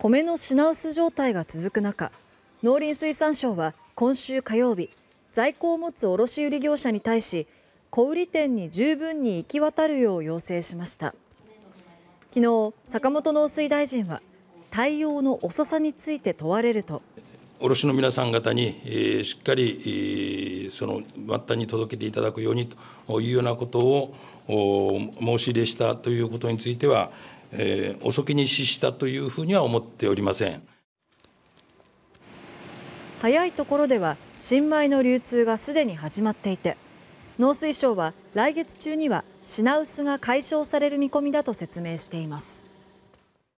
米の品薄状態が続く中農林水産省は今週火曜日在庫を持つ卸売業者に対し小売店に十分に行き渡るよう要請しました昨日坂本農水大臣は対応の遅さについて問われると卸の皆さん方に、えー、しっかり、えー、その末端に届けていただくようにというようなことを申し入れしたということについては、えー、遅きに失したというふうには思っておりません早いところでは新米の流通がすでに始まっていて農水省は来月中には品薄が解消される見込みだと説明しています。